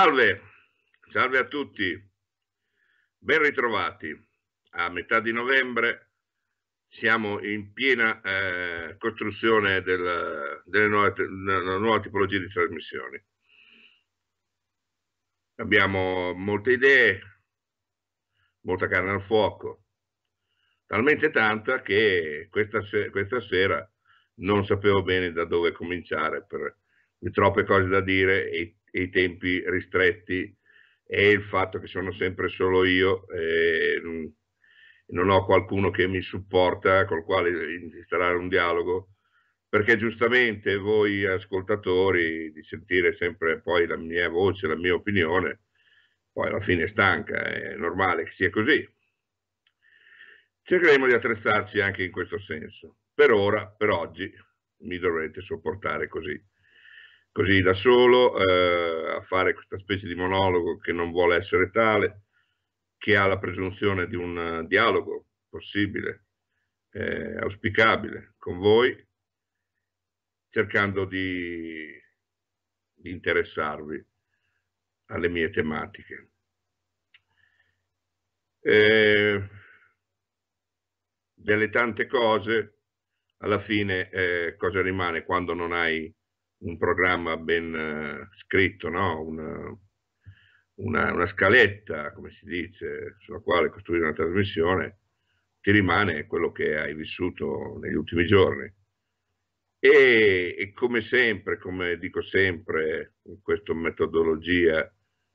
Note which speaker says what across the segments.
Speaker 1: Salve, salve a tutti, ben ritrovati. A metà di novembre siamo in piena eh, costruzione del, delle nuove, della nuova tipologia di trasmissioni. Abbiamo molte idee, molta carne al fuoco, talmente tanta che questa, questa sera non sapevo bene da dove cominciare per le troppe cose da dire e i tempi ristretti e il fatto che sono sempre solo io, eh, non ho qualcuno che mi supporta, col quale installare un dialogo, perché giustamente voi ascoltatori di sentire sempre poi la mia voce, la mia opinione, poi alla fine è stanca, è normale che sia così. Cercheremo di attrezzarci anche in questo senso. Per ora, per oggi, mi dovrete sopportare così così da solo, eh, a fare questa specie di monologo che non vuole essere tale, che ha la presunzione di un eh, dialogo possibile, eh, auspicabile con voi, cercando di, di interessarvi alle mie tematiche. Eh, delle tante cose, alla fine eh, cosa rimane quando non hai un programma ben eh, scritto, no? una, una, una, scaletta, come si dice, sulla quale costruire una trasmissione, ti rimane quello che hai vissuto negli ultimi giorni. E, e come sempre, come dico sempre, in questa metodologia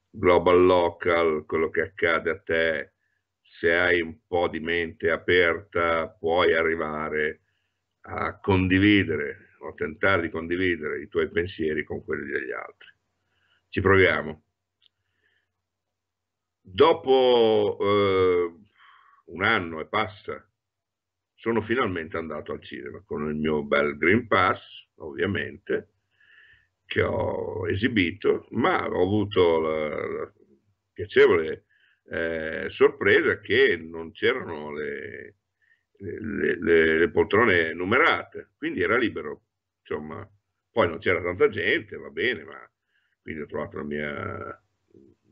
Speaker 1: global local, quello che accade a te, se hai un po' di mente aperta, puoi arrivare a condividere o tentare di condividere i tuoi pensieri con quelli degli altri. Ci proviamo. Dopo eh, un anno e passa, sono finalmente andato al cinema con il mio bel Green Pass, ovviamente, che ho esibito, ma ho avuto la, la piacevole eh, sorpresa che non c'erano le, le, le, le poltrone numerate, quindi era libero insomma, poi non c'era tanta gente, va bene, ma quindi ho trovato la mia,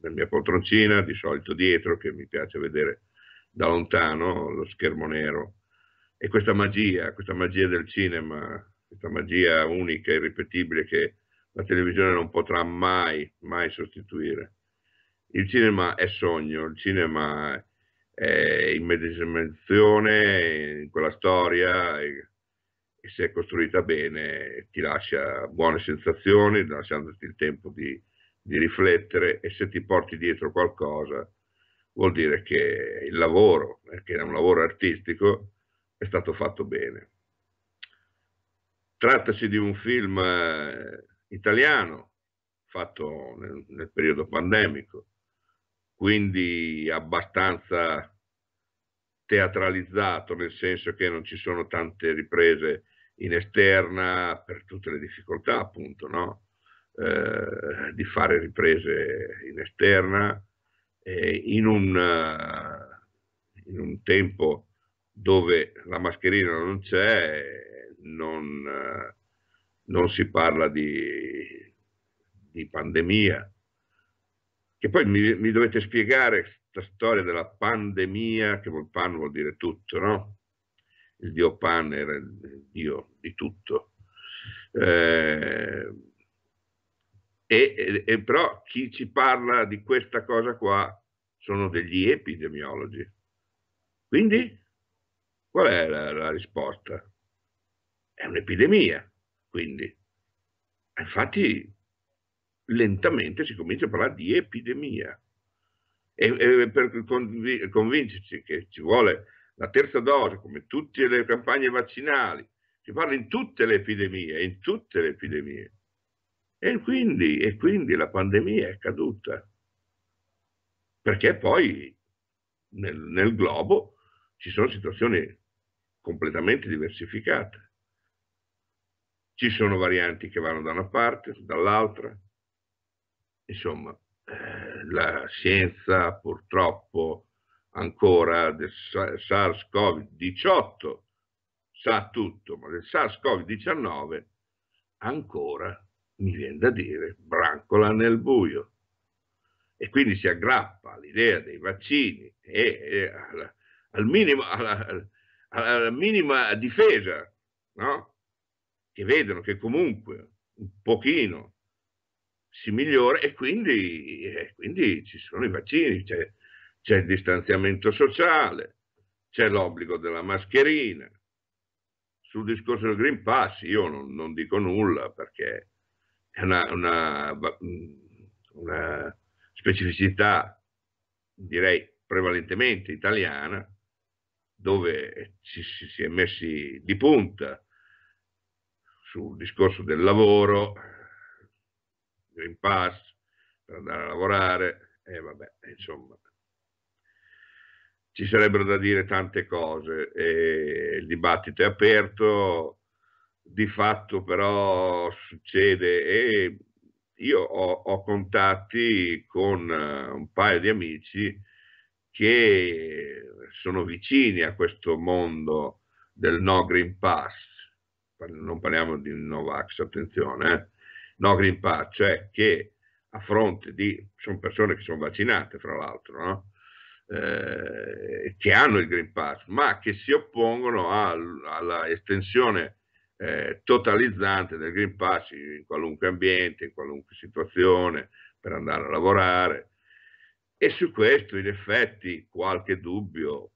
Speaker 1: la mia poltroncina di solito dietro che mi piace vedere da lontano lo schermo nero e questa magia, questa magia del cinema, questa magia unica, e irripetibile che la televisione non potrà mai, mai sostituire. Il cinema è sogno, il cinema è immedesimazione in quella storia, e se è costruita bene ti lascia buone sensazioni, lasciandoti il tempo di, di riflettere e se ti porti dietro qualcosa vuol dire che il lavoro, che è un lavoro artistico, è stato fatto bene. Trattasi di un film eh, italiano fatto nel, nel periodo pandemico, quindi abbastanza teatralizzato, nel senso che non ci sono tante riprese in esterna per tutte le difficoltà appunto no? eh, di fare riprese in esterna eh, in, un, uh, in, un, tempo dove la mascherina non c'è, non, uh, non, si parla di, di pandemia. Che poi mi, mi dovete spiegare la storia della pandemia, che pan vuol dire tutto, no? Il dio pan era il dio di tutto. Eh, e, e, però chi ci parla di questa cosa qua sono degli epidemiologi. Quindi qual è la, la risposta? È un'epidemia, quindi. Infatti lentamente si comincia a parlare di epidemia e, e per conv- convincerci che ci vuole la terza dose, come tutte le campagne vaccinali, si parla in tutte le epidemie, in tutte le epidemie. E quindi, e quindi la pandemia è caduta. Perché poi nel, nel globo ci sono situazioni completamente diversificate. Ci sono varianti che vanno da una parte, dall'altra. Insomma, eh, la scienza purtroppo ancora del SARS-CoV-18 sa tutto, ma del SARS-CoV-19 ancora, mi viene da dire, brancola nel buio. E quindi si aggrappa all'idea dei vaccini e, e alla, al minimo, alla, alla, minima difesa, no? che vedono che comunque un pochino si migliora e quindi, e quindi ci sono i vaccini, c'è, c'è il distanziamento sociale, c'è l'obbligo della mascherina. Sul discorso del Green Pass io non, non dico nulla perché è una, una, una specificità, direi prevalentemente italiana, dove ci, si è messi di punta sul discorso del lavoro, Green Pass, per andare a lavorare, e vabbè, insomma, ci sarebbero da dire tante cose, e il dibattito è aperto, di fatto però succede e io ho, ho contatti con eh, un paio di amici che sono vicini a questo mondo del no Green Pass, non parliamo di Novax, attenzione, eh no Green Pass, cioè che a fronte di, sono persone che sono vaccinate fra l'altro, no? eh, che hanno il Green Pass, ma che si oppongono al, alla estensione eh, totalizzante del Green Pass in qualunque ambiente, in qualunque situazione, per andare a lavorare. E su questo in effetti qualche dubbio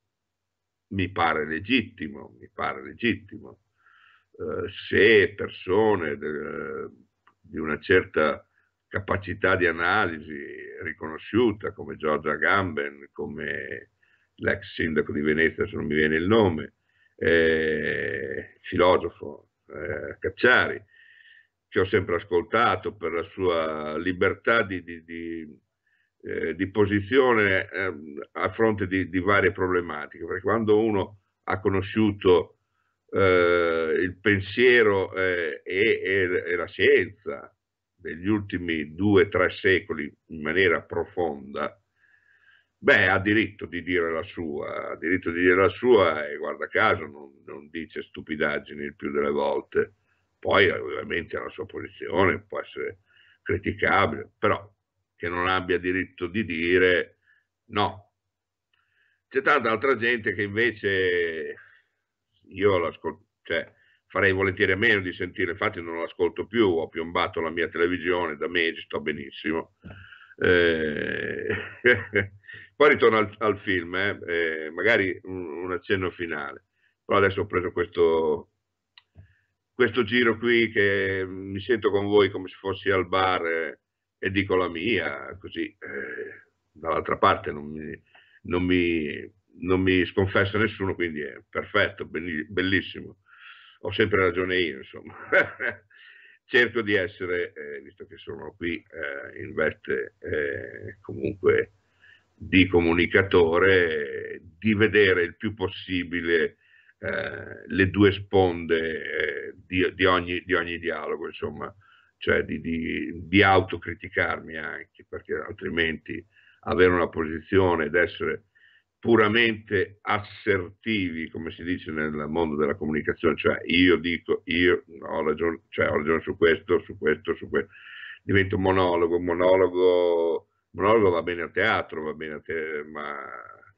Speaker 1: mi pare legittimo, mi pare legittimo. Eh, se persone de, di una certa capacità di analisi riconosciuta come Giorgia Gamben, come l'ex sindaco di Venezia, se non mi viene il nome, eh, filosofo eh, Cacciari, che ho sempre ascoltato per la sua libertà di, di, di, eh, di posizione ehm, a fronte di, varie problematiche, perché quando uno ha conosciuto eh, il pensiero eh, e, e la scienza degli ultimi due o tre secoli in maniera profonda, beh, ha diritto di dire la sua, ha diritto di dire la sua e guarda caso non, non dice stupidaggini il più delle volte. Poi ovviamente la sua posizione può essere criticabile, però che non abbia diritto di dire no. C'è tanta altra gente che invece io cioè, farei volentieri a meno di sentire, infatti non l'ascolto più, ho piombato la mia televisione da mesi, sto benissimo. Eh, poi ritorno al, al film, eh, eh, magari un, un, accenno finale, però adesso ho preso questo, questo, giro qui che mi sento con voi come se fossi al bar eh, e dico la mia, così eh, dall'altra parte non mi, non mi non mi sconfessa nessuno, quindi è perfetto, bellissimo. Ho sempre ragione io, insomma. Cerco di essere, eh, visto che sono qui eh, in veste eh, comunque di comunicatore, di vedere il più possibile eh, le due sponde eh, di, di, ogni, di, ogni, dialogo, insomma, cioè di, di autocriticarmi anche, perché altrimenti avere una posizione ed essere puramente assertivi, come si dice nel mondo della comunicazione, cioè io dico, io ho ragione, cioè ho ragione su questo, su questo, su questo, divento monologo, monologo, monologo va bene a teatro, va bene a te, ma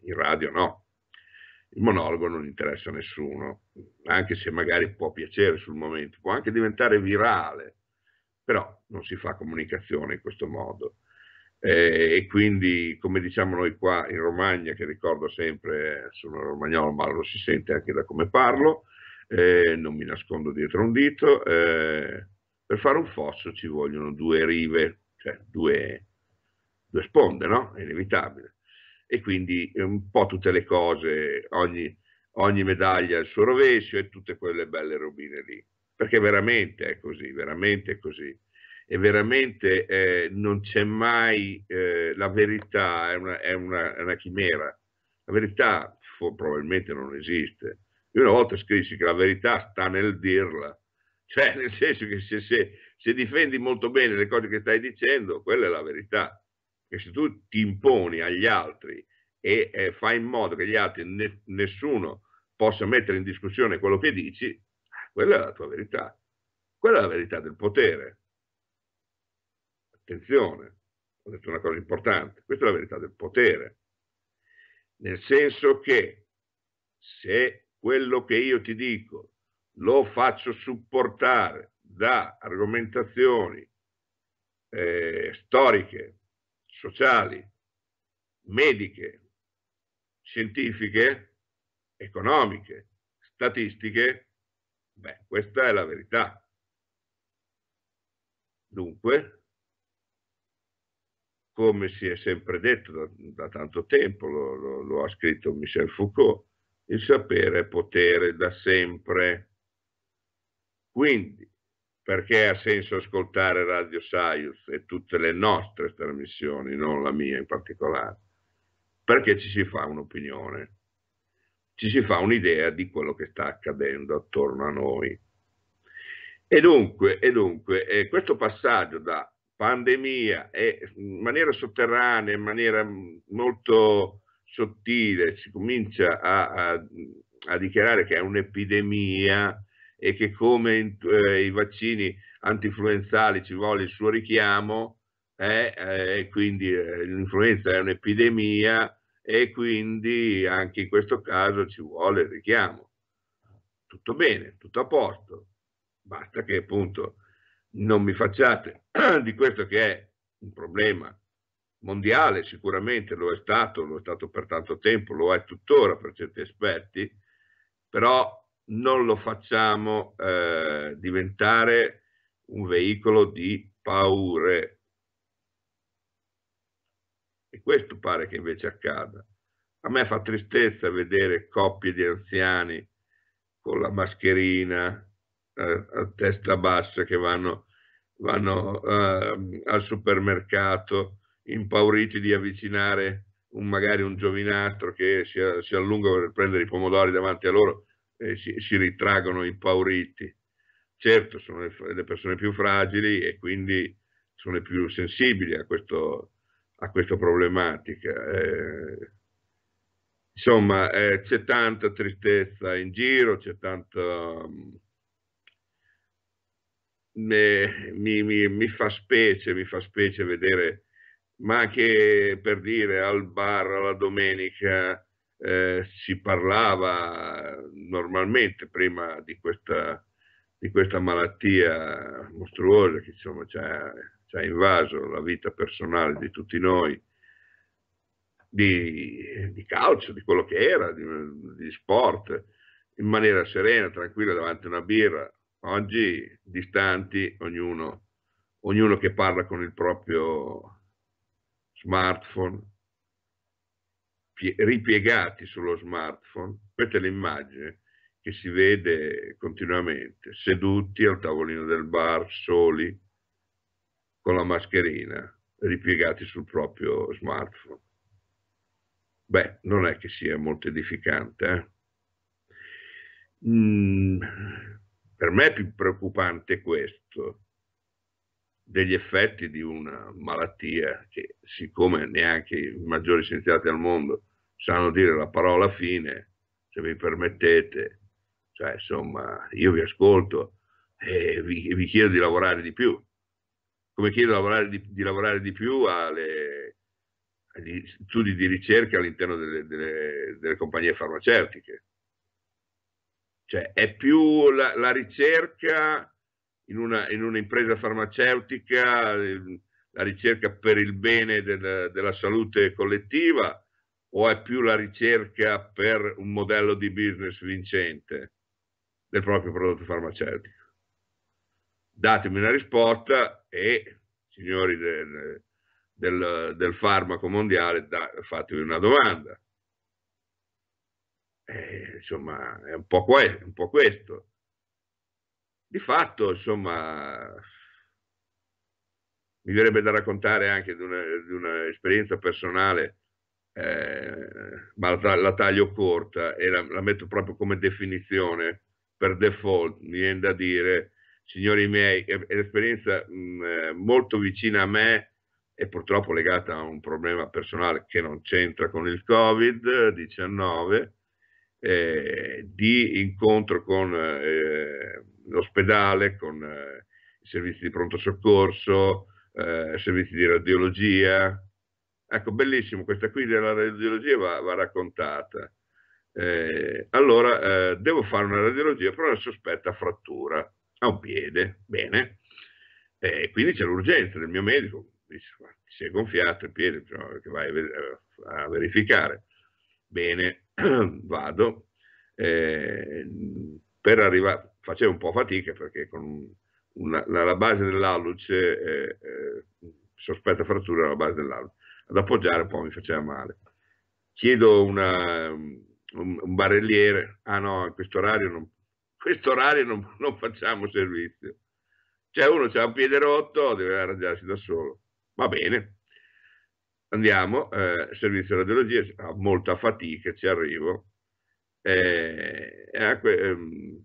Speaker 1: in radio no. Il monologo non interessa a nessuno, anche se magari può piacere sul momento, può anche diventare virale, però non si fa comunicazione in questo modo eh, e quindi, come diciamo noi qua in Romagna, che ricordo sempre, eh, sono romagnolo ma lo si sente anche da come parlo, eh, non mi nascondo dietro un dito, eh, per fare un fosso ci vogliono due rive, cioè due, due sponde, no? È inevitabile. E quindi un po' tutte le cose, ogni, ogni medaglia ha il suo rovescio e tutte quelle belle robine lì. Perché veramente è così, veramente è così e veramente eh, non c'è mai eh, la verità, è una, è, una, è una, chimera. La verità for, probabilmente non esiste. Io una volta scrissi che la verità sta nel dirla, cioè nel senso che se, se, se difendi molto bene le cose che stai dicendo, quella è la verità. Che se tu ti imponi agli altri e eh, fai in modo che gli altri, ne, nessuno possa mettere in discussione quello che dici, quella è la tua verità. Quella è la verità del potere, Attenzione, ho detto una cosa importante, questa è la verità del potere, nel senso che se quello che io ti dico lo faccio supportare da argomentazioni eh, storiche, sociali, mediche, scientifiche, economiche, statistiche, beh, questa è la verità. Dunque, come si è sempre detto da, da tanto tempo, lo, lo, lo, ha scritto Michel Foucault, il sapere è potere da sempre. Quindi, perché ha senso ascoltare Radio Saius e tutte le nostre trasmissioni, non la mia in particolare? Perché ci si fa un'opinione, ci si fa un'idea di quello che sta accadendo attorno a noi. E dunque, e dunque eh, questo passaggio da pandemia e in maniera sotterranea, in maniera mm, molto sottile, si comincia a, a, a dichiarare che è un'epidemia e che come eh, i vaccini antinfluenzali ci vuole il suo richiamo, eh, eh, quindi eh, l'influenza è un'epidemia e quindi anche in questo caso ci vuole il richiamo. Tutto bene, tutto a posto, basta che appunto non mi facciate di questo che è un problema mondiale, sicuramente lo è stato, lo è stato per tanto tempo, lo è tuttora per certi aspetti, però non lo facciamo eh, diventare un veicolo di paure. E questo pare che invece accada. A me fa tristezza vedere coppie di anziani con la mascherina eh, a testa bassa che vanno vanno eh, al supermercato impauriti di avvicinare un, magari un giovinastro che si, si, allunga per prendere i pomodori davanti a loro e si, si ritraggono impauriti. Certo, sono le, le, persone più fragili e quindi sono le più sensibili a, questo, a questa problematica. Eh, insomma, eh, c'è tanta tristezza in giro, c'è tanta... Um, me, mi, mi, mi, fa specie, mi fa specie vedere, ma anche per dire al bar, la domenica, eh, si parlava normalmente prima di questa, di questa malattia mostruosa che insomma ci ha, ci ha invaso la vita personale di tutti noi. Di, di, calcio, di quello che era, di, di, sport, in maniera serena, tranquilla, davanti a una birra, Oggi distanti, ognuno, ognuno che parla con il proprio smartphone, ripiegati sullo smartphone, questa è l'immagine che si vede continuamente, seduti al tavolino del bar, soli, con la mascherina, ripiegati sul proprio smartphone. Beh, non è che sia molto edificante. Eh? Mm per me è più preoccupante questo, degli effetti di una malattia che siccome neanche i maggiori scienziati al mondo sanno dire la parola fine, se mi permettete, cioè insomma io vi ascolto e vi, vi chiedo di lavorare di più, come chiedo lavorare di, di, lavorare di più alle, agli studi di ricerca all'interno delle, delle, delle compagnie farmaceutiche. Cioè, è più la, la ricerca in, una, in, un'impresa farmaceutica, la ricerca per il bene del, della salute collettiva o è più la ricerca per un modello di business vincente del proprio prodotto farmaceutico? Datemi una risposta e, signori del, del, del farmaco mondiale, da, fatevi una domanda eh, insomma, è un po, que- un po' questo. Di fatto, insomma, mi verrebbe da raccontare anche di, un'esperienza personale, eh, ma la, la, taglio corta e la, la, metto proprio come definizione per default, mi viene da dire, signori miei, è, è un'esperienza mm, eh, molto vicina a me e purtroppo legata a un problema personale che non c'entra con il Covid-19, eh, di incontro con eh, l'ospedale, con eh, i servizi di pronto soccorso, eh, servizi di radiologia. Ecco, bellissimo, questa qui della radiologia va, va raccontata. Eh, allora, eh, devo fare una radiologia però la sospetta frattura a un piede, bene. E eh, quindi c'è l'urgenza del mio medico, dice, ti sei gonfiato il piede, cioè, che vai a verificare. Bene, vado, eh, per arrivare, facevo un po' fatica perché con una, la, base dell'alluce, eh, eh, sospetta frattura alla base dell'alluce, ad appoggiare un po' mi faceva male. Chiedo una, un, un, barelliere, ah no, a questo orario non, quest'orario non, non facciamo servizio. c'è cioè, uno ha un piede rotto, deve arrangiarsi da solo. Va bene, andiamo, eh, servizio radiologia, a molta fatica ci arrivo, eh, eh,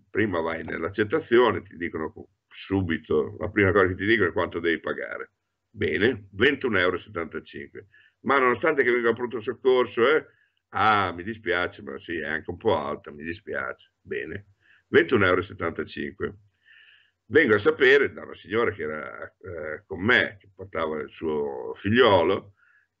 Speaker 1: prima vai nell'accettazione, ti dicono subito, la prima cosa che ti dicono è quanto devi pagare. Bene, 21,75 euro. Ma nonostante che venga pronto soccorso, eh, ah, mi dispiace, ma sì, è anche un po' alta, mi dispiace. Bene, 21,75 euro. Vengo a sapere da una signora che era eh, con me, che portava il suo figliolo,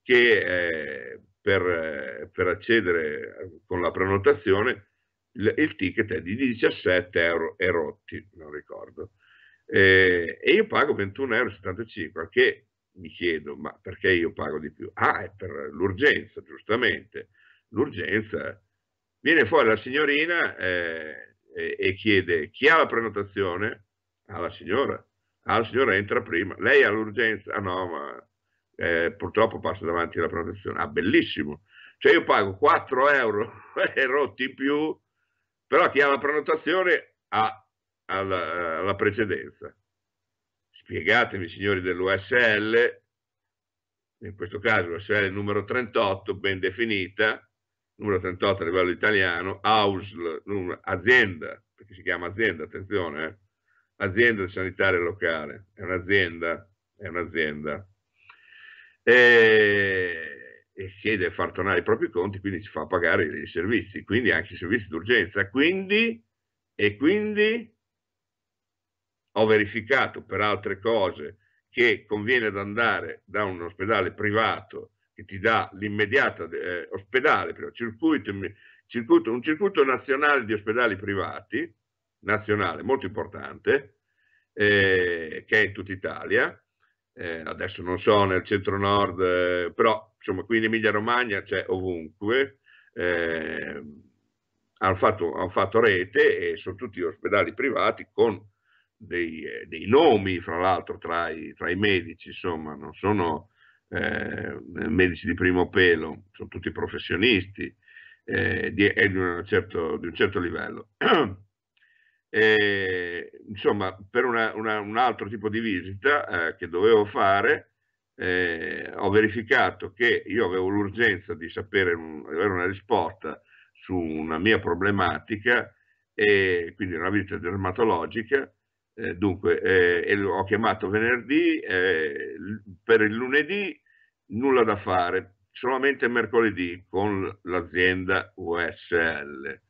Speaker 1: che eh, per, eh, per, accedere eh, con la prenotazione il, il ticket è di 17 euro e rotti, non ricordo. Eh, e io pago 21,75 euro, che mi chiedo, ma perché io pago di più? Ah, è per l'urgenza, giustamente. L'urgenza. Viene fuori la signorina eh, e, e, chiede chi ha la prenotazione? Alla ah, signora. Ah, la signora entra prima. Lei ha l'urgenza? Ah no, ma eh, purtroppo passa davanti alla protezione. Ah, bellissimo! Cioè io pago 4 euro e rotti in più, però chi ha la prenotazione ha, ha la, precedenza. Spiegatemi, signori dell'USL, in questo caso l'USL numero 38, ben definita, numero 38 a livello italiano, AUSL, azienda, perché si chiama azienda, attenzione, eh? azienda sanitaria locale, è un'azienda, è un'azienda, e, e che far tornare i propri conti, quindi ci fa pagare i servizi, quindi anche i servizi d'urgenza. Quindi, e quindi ho verificato per altre cose che conviene ad andare da un ospedale privato che ti dà l'immediata eh, ospedale, circuito, circuito, un circuito nazionale di ospedali privati, nazionale molto importante, eh, che è in tutta Italia, eh, adesso non so, nel centro nord, eh, però insomma qui in Emilia Romagna c'è ovunque, eh, hanno, fatto, hanno, fatto, rete e sono tutti ospedali privati con dei, eh, dei nomi, fra l'altro, tra, tra i, medici, insomma, non sono eh, medici di primo pelo, sono tutti professionisti e eh, di, di, certo, di un certo livello. E, insomma, per una, una, un altro tipo di visita eh, che dovevo fare, eh, ho verificato che io avevo l'urgenza di sapere un, avere una risposta su una mia problematica, e quindi una visita dermatologica. Eh, dunque, eh, ho chiamato venerdì, eh, per il lunedì nulla da fare, solamente mercoledì con l'azienda USL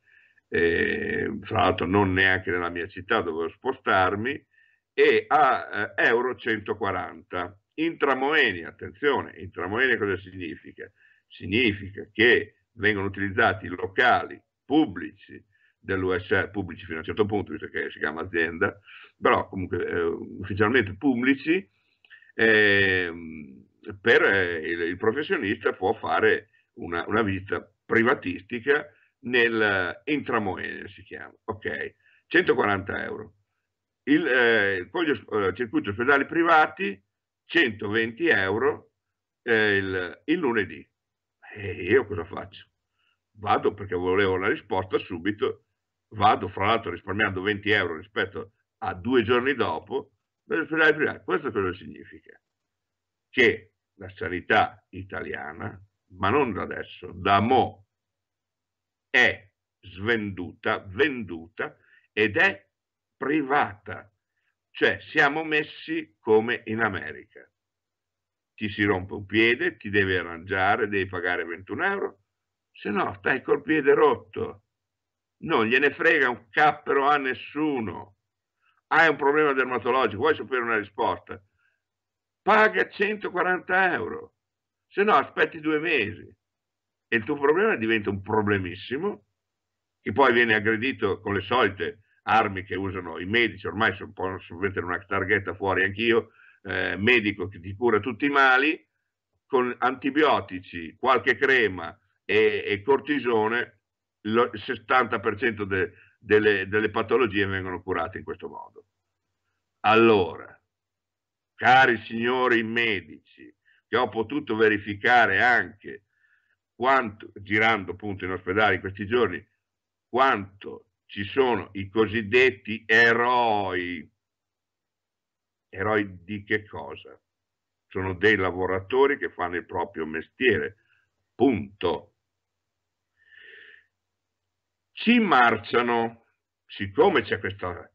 Speaker 1: eh, fra l'altro non neanche nella mia città dovevo spostarmi, e a eh, euro 140. Intramoenia, attenzione, intramoenia cosa significa? Significa che vengono utilizzati locali pubblici dell'USR, pubblici fino a un certo punto, visto che si chiama azienda, però comunque eh, ufficialmente pubblici, eh, per eh, il, il, professionista può fare una, una visita privatistica nel eh, intramoene si chiama, ok, 140 euro. Il, eh, con gli eh, circuiti ospedali privati 120 euro eh, il, il, lunedì. E io cosa faccio? Vado perché volevo la risposta subito, vado fra l'altro risparmiando 20 euro rispetto a due giorni dopo, negli ospedali privati. Questo cosa significa? Che la sanità italiana, ma non da adesso, da mo' è svenduta, venduta ed è privata. Cioè siamo messi come in America. Ti si rompe un piede, ti devi arrangiare, devi pagare 21 euro, se no stai col piede rotto. Non gliene frega un cappero a nessuno. Hai un problema dermatologico, vuoi sapere una risposta? Paga 140 euro, se no aspetti due mesi e il tuo problema diventa un problemissimo che poi viene aggredito con le solite armi che usano i medici, ormai so, posso mettere una targhetta fuori anch'io, eh, medico che ti cura tutti i mali, con antibiotici, qualche crema e, e cortisone, il 70% de, delle, delle patologie vengono curate in questo modo. Allora, cari signori medici, che ho potuto verificare anche quanto, girando appunto in ospedale in questi giorni, quanto ci sono i cosiddetti eroi. Eroi di che cosa? Sono dei lavoratori che fanno il proprio mestiere, punto. Ci marciano, siccome c'è questa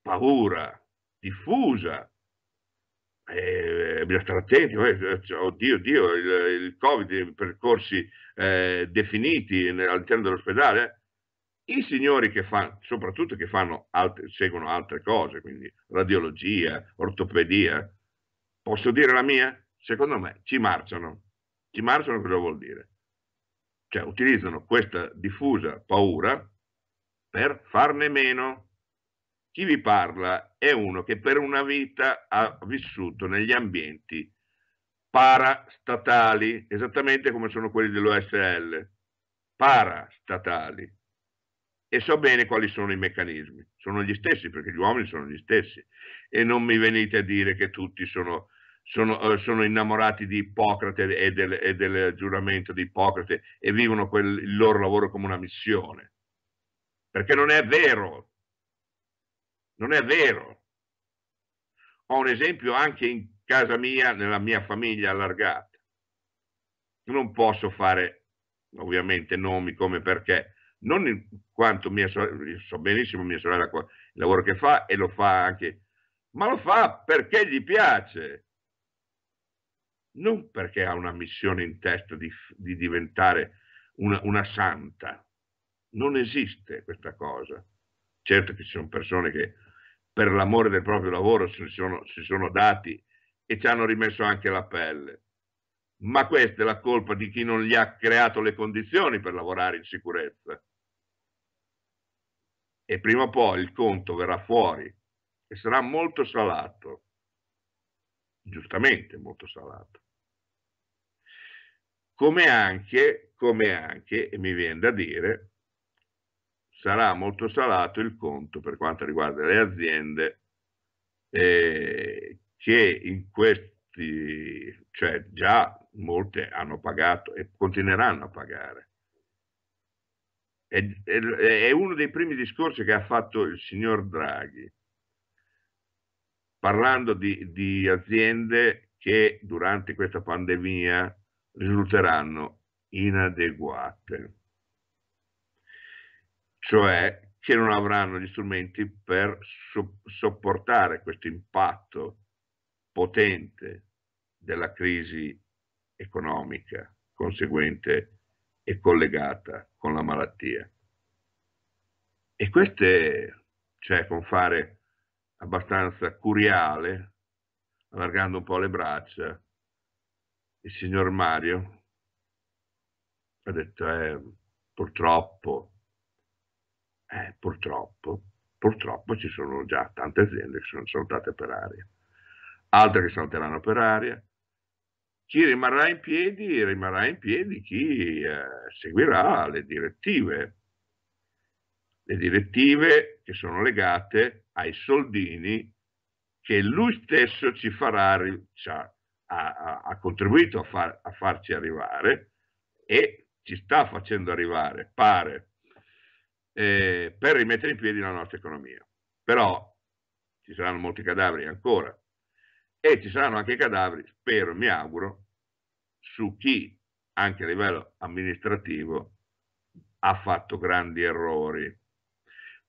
Speaker 1: paura diffusa eh, eh, bisogna stare attenti, eh, oddio, oddio, il, il Covid, percorsi eh, definiti all'interno dell'ospedale. Eh. I signori che fanno, soprattutto che fanno altre, seguono altre cose, quindi radiologia, ortopedia, posso dire la mia? Secondo me ci marciano. Ci marciano cosa vuol dire? Cioè utilizzano questa diffusa paura per farne meno. Chi vi parla è uno che per una vita ha vissuto negli ambienti parastatali, esattamente come sono quelli dell'OSL, parastatali. E so bene quali sono i meccanismi, sono gli stessi, perché gli uomini sono gli stessi. E non mi venite a dire che tutti sono, sono, eh, sono innamorati di Ippocrate e del, e del, giuramento di Ippocrate e vivono quel, il loro lavoro come una missione. Perché non è vero, non è vero. Ho un esempio anche in casa mia, nella mia famiglia allargata. Non posso fare ovviamente nomi come perché, non in quanto mia sorella, so benissimo mia sorella il lavoro che fa e lo fa anche, ma lo fa perché gli piace, non perché ha una missione in testa di, di diventare una, una, santa. Non esiste questa cosa. Certo che ci sono persone che per l'amore del proprio lavoro si sono, si sono dati e ci hanno rimesso anche la pelle. Ma questa è la colpa di chi non gli ha creato le condizioni per lavorare in sicurezza. E prima o poi il conto verrà fuori e sarà molto salato, giustamente molto salato. Come anche, come anche, e mi viene da dire, sarà molto salato il conto per quanto riguarda le aziende eh, che in questi, cioè già molte hanno pagato e continueranno a pagare. È, uno dei primi discorsi che ha fatto il signor Draghi, parlando di, di aziende che durante questa pandemia risulteranno inadeguate cioè che non avranno gli strumenti per so sopportare questo impatto potente della crisi economica conseguente e collegata con la malattia. E queste, cioè con fare abbastanza curiale, allargando un po' le braccia, il signor Mario ha detto, eh, purtroppo eh, purtroppo, purtroppo ci sono già tante aziende che sono saltate per aria, altre che salteranno per aria. Chi rimarrà in piedi, rimarrà in piedi chi eh, seguirà le direttive, le direttive che sono legate ai soldini che lui stesso ci farà, ci ha, ha, ha, contribuito a, far, a farci arrivare e ci sta facendo arrivare, pare, eh, per rimettere in piedi la nostra economia. Però ci saranno molti cadaveri ancora e ci saranno anche cadaveri, spero, mi auguro, su chi anche a livello amministrativo ha fatto grandi errori.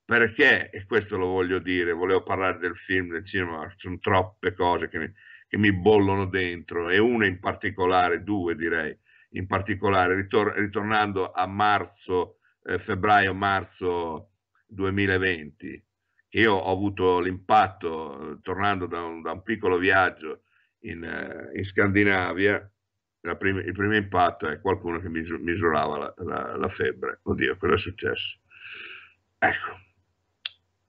Speaker 1: Perché, e questo lo voglio dire, volevo parlare del film, del cinema, sono troppe cose che mi, che mi bollono dentro e una in particolare, due direi, in particolare, ritor- ritornando a marzo eh, febbraio-marzo 2020. Io ho avuto l'impatto, eh, tornando da un, da un piccolo viaggio in, eh, in Scandinavia, prima, il primo impatto è qualcuno che misurava la, la, la febbre. Oddio, cosa è successo? Ecco,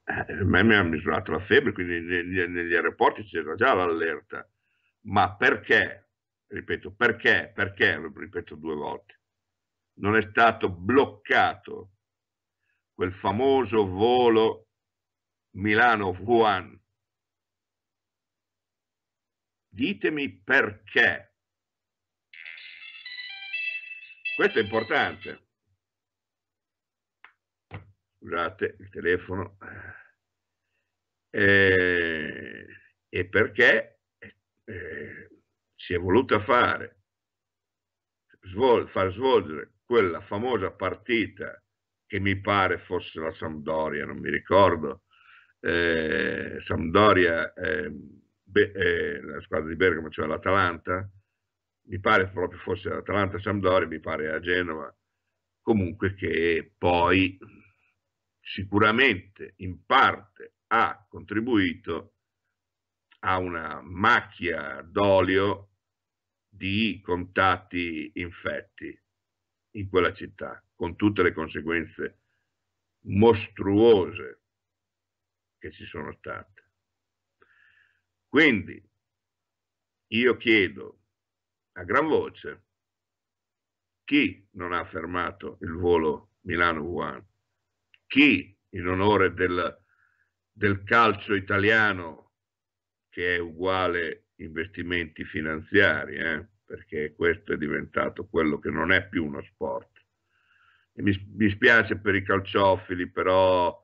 Speaker 1: a me mi ha misurato la febbre, quindi negli, negli aeroporti c'era già l'allerta. Ma perché? Ripeto, perché? Perché? Lo ripeto due volte non è stato bloccato quel famoso volo Milano-Wuhan. Ditemi perché. Questo è importante. Scusate il telefono. E, eh, e perché eh, si è voluta fare, svol, far svolgere quella famosa partita che mi pare fosse la Sampdoria, non mi ricordo, eh, Sampdoria, eh, be, eh, la squadra di Bergamo, cioè l'Atalanta, mi pare proprio fosse l'Atalanta-Sampdoria, mi pare a Genova, comunque che poi sicuramente in parte ha contribuito a una macchia d'olio di contatti infetti in quella città, con tutte le conseguenze mostruose che ci sono state. Quindi io chiedo a gran voce chi non ha fermato il volo Milano-Wuhan, chi in onore del, del calcio italiano che è uguale investimenti finanziari, eh? perché questo è diventato quello che non è più uno sport. Mi, mi, spiace per i calciofili, però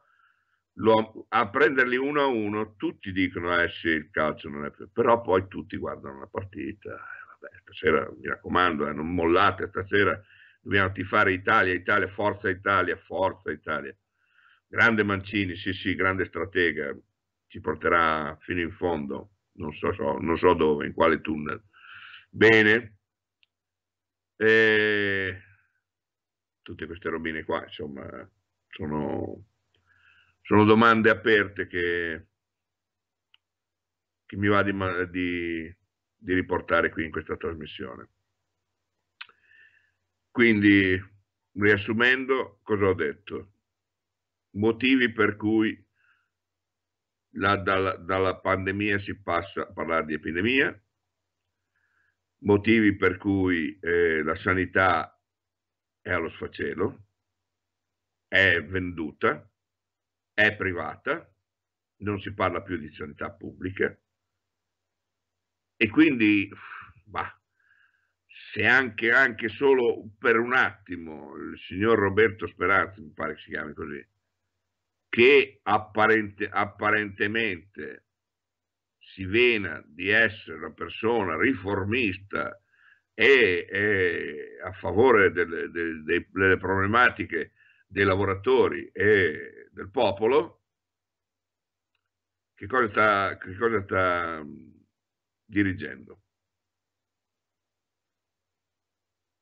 Speaker 1: a prenderli uno a uno tutti dicono eh sì, il calcio non è più, però poi tutti guardano la partita. Vabbè, stasera mi raccomando, eh, non mollate, stasera dobbiamo tifare Italia, Italia, forza Italia, forza Italia. Grande Mancini, sì sì, grande stratega, ci porterà fino in fondo, non so, so, non so dove, in quale tunnel. Bene. E... Eh, tutte queste robine qua, insomma, sono, sono domande aperte che, che mi va di, di, di riportare qui in questa trasmissione. Quindi, riassumendo, cosa ho detto? Motivi per cui la, dalla, dalla pandemia si passa a parlare di epidemia, motivi per cui eh, la sanità è allo sfacelo, è venduta, è privata, non si parla più di sanità pubblica e quindi bah, se anche, anche solo per un attimo il signor Roberto Speranza, mi pare che si chiami così, che apparente, apparentemente si vena di essere una persona riformista e, e a favore delle, delle, delle problematiche dei lavoratori e del popolo, che cosa sta, che cosa sta mm, dirigendo?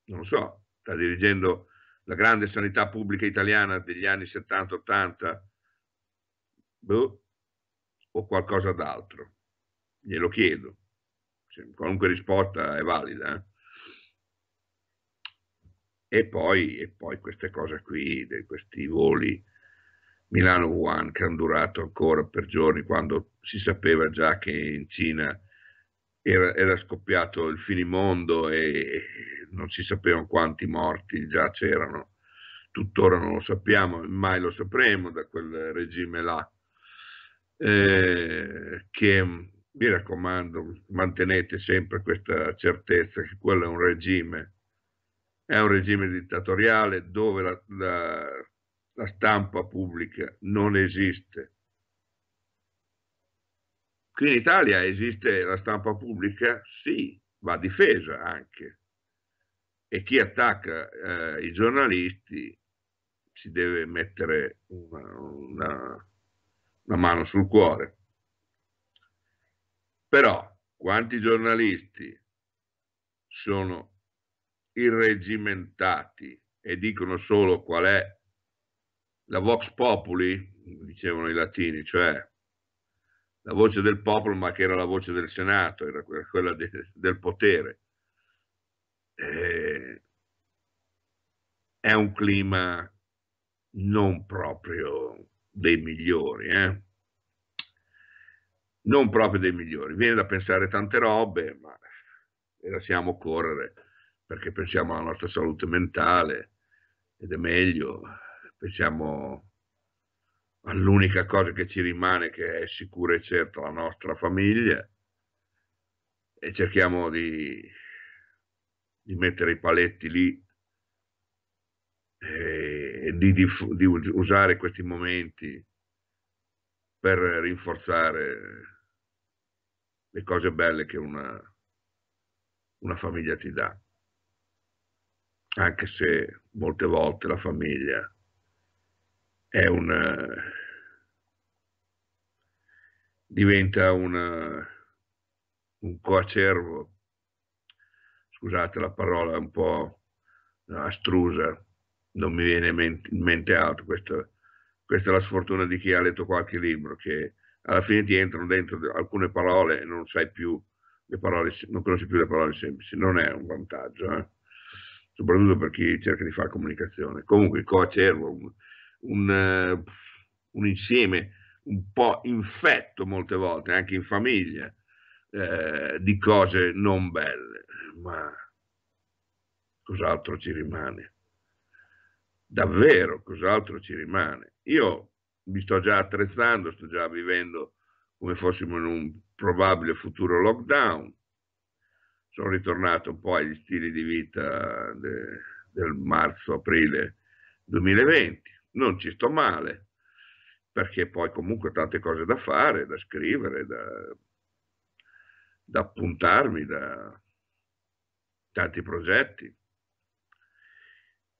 Speaker 1: Non lo so, sta dirigendo la grande sanità pubblica italiana degli anni 70-80 boh, o qualcosa d'altro glielo chiedo, qualunque risposta è valida. Eh. E poi, e poi queste cose qui, questi voli Milano-Wuhan che hanno durato ancora per giorni quando si sapeva già che in Cina era, era, scoppiato il finimondo e non si sapevano quanti morti già c'erano. Tuttora non lo sappiamo, mai lo sapremo da quel regime là,
Speaker 2: eh,
Speaker 1: che mi raccomando, mantenete sempre questa certezza che quello è un regime, è un regime dittatoriale dove la, la, la stampa pubblica non esiste. Qui in Italia esiste la stampa pubblica? Sì, va difesa anche. E chi attacca eh, i giornalisti si deve mettere una, una, una mano sul cuore però quanti giornalisti sono irregimentati e dicono solo qual è la vox populi, dicevano i latini, cioè la voce del popolo, ma che era la voce del Senato, era quella de, del potere. Eh, è un clima non proprio dei migliori. Eh? non proprio dei migliori. Viene da pensare tante robe, ma le lasciamo correre perché pensiamo alla nostra salute mentale ed è meglio, pensiamo all'unica cosa che ci rimane che è sicura e certa la nostra famiglia e cerchiamo di, di mettere i paletti lì e, di, di, di usare questi momenti per rinforzare le cose belle che una, una famiglia ti dà, anche se molte volte la famiglia è una, diventa una, un coacervo, scusate la parola un po' astrusa, non mi viene in mente altro, questo questa è la sfortuna di chi ha letto qualche libro, che alla fine ti entrano dentro alcune parole e non sai più le parole, non conosci più le parole semplici. Non è un vantaggio, eh? soprattutto per chi cerca di fare comunicazione. Comunque, il coacervo, un, un, eh, un insieme un po' infetto molte volte, anche in famiglia, eh, di cose non belle, ma cos'altro ci rimane? davvero cos'altro ci rimane. Io mi sto già attrezzando, sto già vivendo come fossimo in un probabile futuro lockdown. Sono ritornato un po' agli stili di vita de, del marzo-aprile 2020. Non ci sto male, perché poi comunque tante cose da fare, da scrivere, da, da appuntarmi, da tanti progetti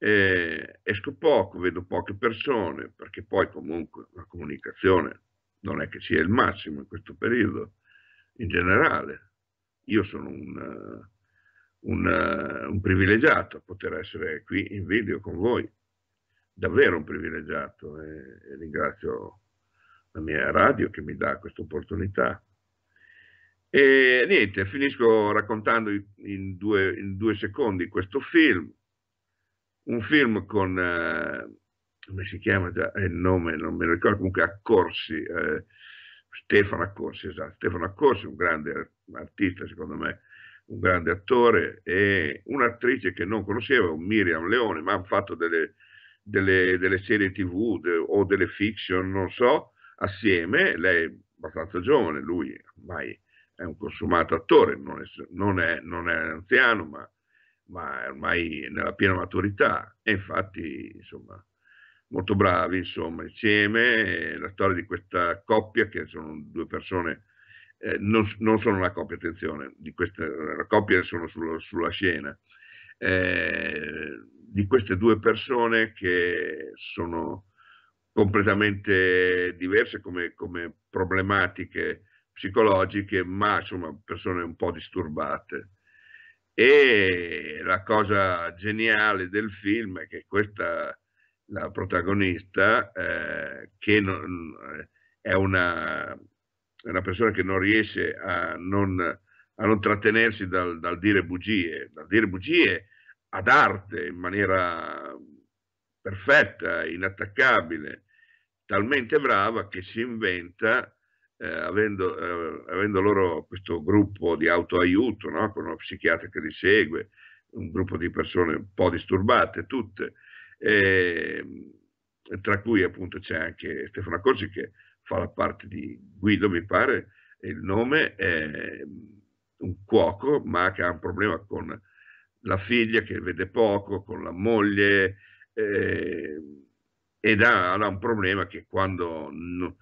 Speaker 1: eh, esco poco, vedo poche persone, perché poi comunque la comunicazione non è che sia il massimo in questo periodo, in generale. Io sono un, un, un privilegiato a poter essere qui in video con voi, davvero un privilegiato e, e ringrazio la mia radio che mi dà questa opportunità. E niente, finisco raccontando in due, in due secondi questo film, un film con, eh, come si chiama già eh, il nome, non me lo ricordo, comunque Accorsi, eh, Stefano Accorsi, esatto, Stefano Accorsi, un grande artista secondo me, un grande attore e un'attrice che non conoscevo, Miriam Leone, ma hanno fatto delle, delle, delle serie tv de, o delle fiction, non so, assieme, lei è abbastanza giovane, lui ormai è un consumato attore, non è, non è, non è anziano, ma ma ormai nella piena maturità e infatti insomma molto bravi insomma insieme la storia di questa coppia che sono due persone eh, non, non, sono una coppia attenzione di questa, la coppia sono sullo, sulla scena eh, di queste due persone che sono completamente diverse come, come problematiche psicologiche ma insomma persone un po' disturbate e la cosa geniale del film è che questa, la protagonista, eh, che non, eh, è una, una, persona che non riesce a non, a non trattenersi dal, dal, dire bugie, dal dire bugie ad arte, in maniera perfetta, inattaccabile, talmente brava che si inventa eh, avendo, eh, avendo, loro questo gruppo di autoaiuto, no? con uno psichiatra che li segue, un gruppo di persone un po' disturbate tutte, eh, tra cui appunto c'è anche Stefano Accorsi che fa la parte di Guido, mi pare, il nome è mm, un cuoco, ma che ha un problema con la figlia che vede poco, con la moglie, eh, ed ha, ha, un problema che quando... No,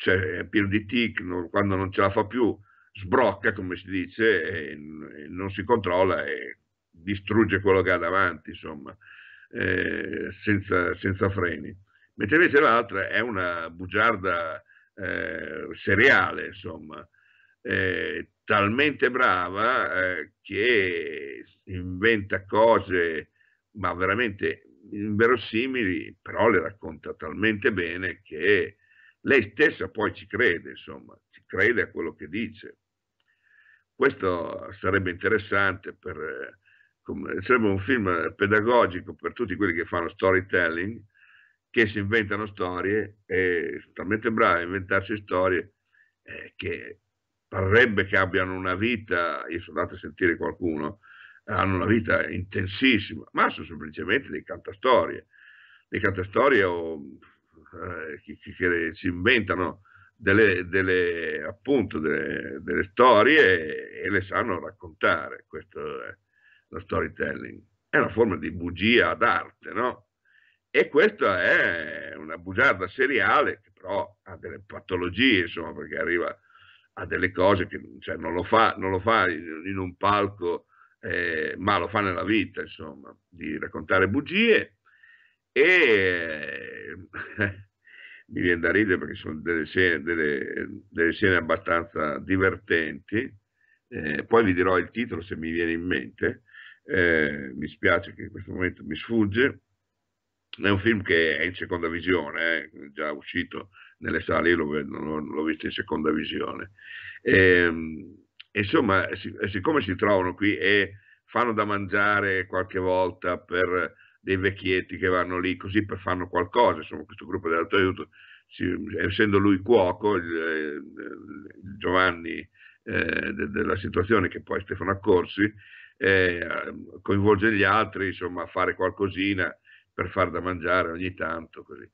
Speaker 1: cioè, è pieno di tic, non, quando non ce la fa più sbrocca, come si dice, e, e non si controlla e distrugge quello che ha davanti, insomma, eh, senza, senza, freni. Mentre invece l'altra è una bugiarda eh, seriale, insomma, eh, talmente brava eh, che inventa cose, ma veramente inverosimili, però le racconta talmente bene che lei stessa poi ci crede, insomma, ci crede a quello che dice. Questo sarebbe interessante, per, eh, sarebbe un film pedagogico per tutti quelli che fanno storytelling, che si inventano storie e sono talmente bravi a inventarsi storie eh, che parrebbe che abbiano una vita, io sono andato a sentire qualcuno, hanno una vita intensissima, ma sono semplicemente dei cantastorie, dei cantastorie o eh, che, si inventano delle, delle, appunto, delle, delle storie e, e, le sanno raccontare. Questo è lo storytelling. È una forma di bugia d'arte, no? E questa è una bugiarda seriale che però ha delle patologie, insomma, perché arriva a delle cose che cioè, non, lo fa, non, lo fa, in un palco, eh, ma lo fa nella vita, insomma, di raccontare bugie e eh, mi viene da ridere perché sono delle scene, delle, delle scene abbastanza divertenti, eh, poi vi dirò il titolo se mi viene in mente, eh, mi spiace che in questo momento mi sfugge, è un film che è in seconda visione, eh, già uscito nelle sale, io l'ho, visto in seconda visione. E, ehm, insomma, siccome si trovano qui e fanno da mangiare qualche volta per dei vecchietti che vanno lì così per fanno qualcosa, insomma questo gruppo dell'autoaiuto, essendo lui cuoco, il, il Giovanni eh, de, della situazione che poi Stefano Accorsi, eh, coinvolge gli altri insomma a fare qualcosina per far da mangiare ogni tanto così.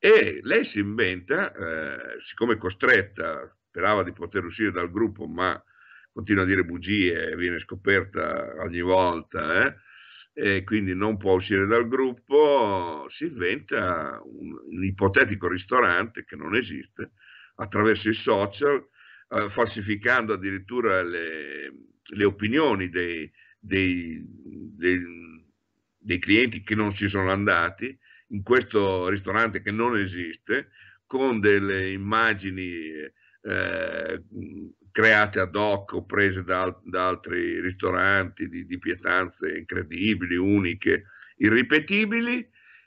Speaker 1: E lei si inventa, eh, siccome costretta, sperava di poter uscire dal gruppo ma continua a dire bugie, viene scoperta ogni volta, eh, e quindi non può uscire dal gruppo, si inventa un, un ipotetico ristorante che non esiste attraverso i social, eh, falsificando addirittura le, le opinioni dei, dei, dei, dei, clienti che non si sono andati in questo ristorante che non esiste, con delle immagini eh, create ad hoc o prese da, da altri ristoranti di, di, pietanze incredibili, uniche, irripetibili.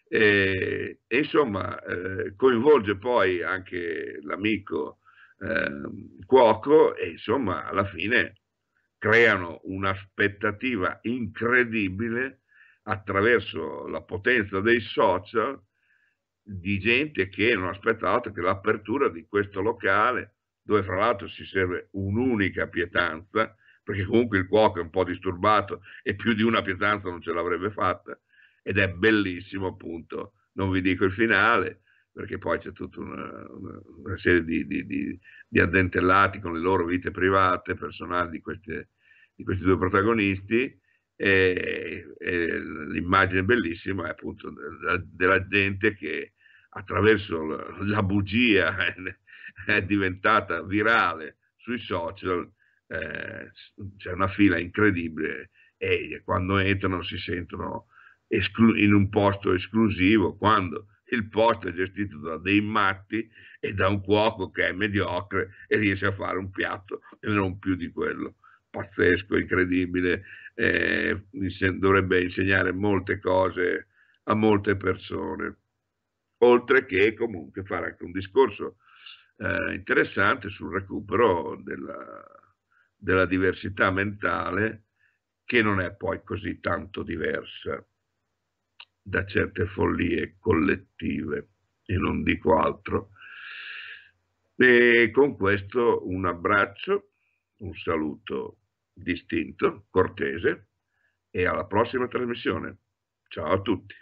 Speaker 1: E, eh, e insomma, eh, coinvolge poi anche l'amico eh, cuoco e insomma, alla fine creano un'aspettativa incredibile attraverso la potenza dei social di gente che non aspetta altro che l'apertura di questo locale dove fra l'altro si serve un'unica pietanza, perché comunque il cuoco è un po' disturbato e più di una pietanza non ce l'avrebbe fatta, ed è bellissimo appunto, non vi dico il finale, perché poi c'è tutta una, una serie di, di, di, di, addentellati con le loro vite private, personali di, queste, questi due protagonisti, e, e l'immagine bellissima è appunto della, della gente che attraverso la, la bugia eh, è diventata virale sui social, eh, c'è una fila incredibile e quando entrano si sentono esclu- in un posto esclusivo, quando il posto è gestito da dei matti e da un cuoco che è mediocre e riesce a fare un piatto e non più di quello. Pazzesco, incredibile, eh, dovrebbe insegnare molte cose a molte persone. Oltre che comunque fare anche un discorso eh, interessante sul recupero della, della diversità mentale che non è poi così tanto diversa da certe follie collettive e non dico altro. E con questo un abbraccio, un saluto distinto, cortese e alla prossima trasmissione. Ciao a tutti.